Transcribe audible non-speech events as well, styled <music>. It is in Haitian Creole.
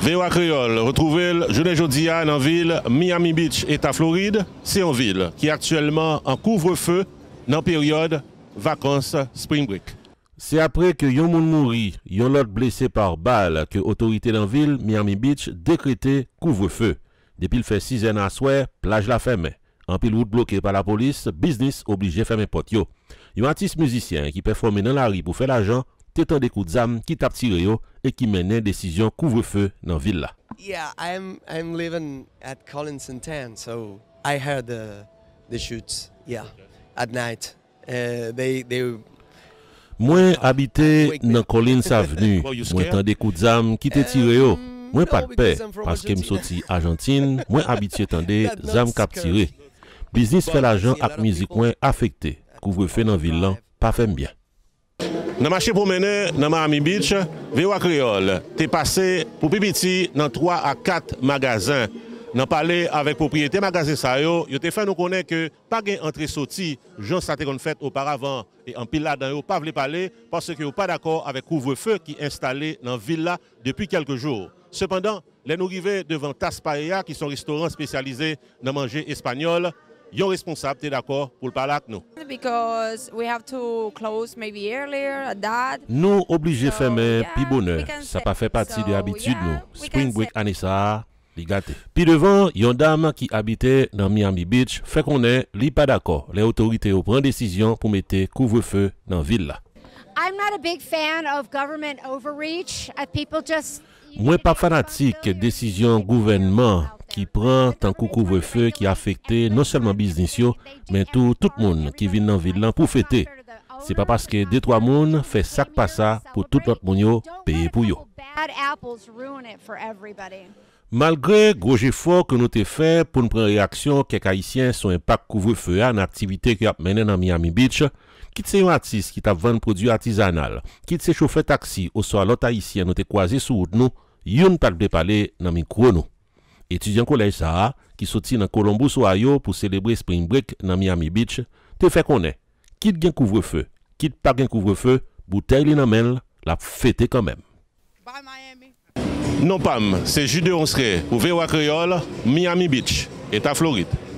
Vewa kreol, retrouvel jounen jodia nan vil Miami Beach et a Floride. Se yon vil ki aktuellement an kouvrefeu nan peryode vakans Spring Break. Se apre ke yon moun mouri, yon lot blese par bal ke otorite nan vil Miami Beach dekrete kouvrefeu. Depil fe sizen a swer, plaj la feme. An pil vout bloke pa la polis, biznis oblije feme pot yo. Yon artiste muzisyen ki performe nan la ri pou fe la jan, te tande kout zam ki tap tire yo e ki menen desisyon kouvre fe nan villa. Mwen ah, abite nan Collins <laughs> Avenue, mwen tande kout zam ki te tire yo, oh. um, mwen pa te pe, paske msoti Argentine, mwen abite tande zam kap tire. Biznis fe la jan ak mizi kwen afekte, kouvre fe nan villa pa fem byan. Dans marché pour mener, dans Miami Beach, VOA Creole te passé pour pipiti dans 3 à 4 magasins. Dans parlé avec propriétaire magazin magasin, yo, yo te fait nous connaître que pas entre j'en jean ça qu'on auparavant. Et auparavant et en pile pas dan yo pa pas parler parce que pas d'accord avec le couvre feu dans la ville villa depuis quelques jours. Cependant, les devant devant qui taspaia qui sont spécialisés dans dans manger espagnol. Yon responsab te d'akor pou l'palak nou. Nou oblige feme pi boner. Sa pa fe pati de abitud nou. Spring Break anisa li gate. Pi devan, yon dame ki abite nan Miami Beach fe konen li pa d'akor. Le otorite ou pren desisyon pou mete kouvrefeu nan villa. Mwen pa fanatik desisyon gouvenman ki pran tankou kouvrefe ki afekte non selman biznisyo, men tou tout moun ki vin nan vilan pou fete. Se pa paske detwa moun fe sak pasa pou tout lot moun yo peye pou yo. Malgre goje fòk nou te fè pou nou pren reaksyon kek Haitien son impak kouvrefe an aktivite ki ap menen nan Miami Beach, kit se yon atis ki tap vande prodou artizanal, kit se chofè taksi ou so alot Haitien nou te kwaze sou oud nou, yon tak ble pale nan mikro nou. Étudiant collège qui qui sortit dans Columbus, Ohio pour célébrer Spring Break dans Miami Beach, te fait quitte konen, couvre-feu, quitte pas gain couvre feu bouteille la fêter quand la Bye, Miami. Non pam, c'est jude onsre, ouverte à Creole, Miami Beach, État Floride.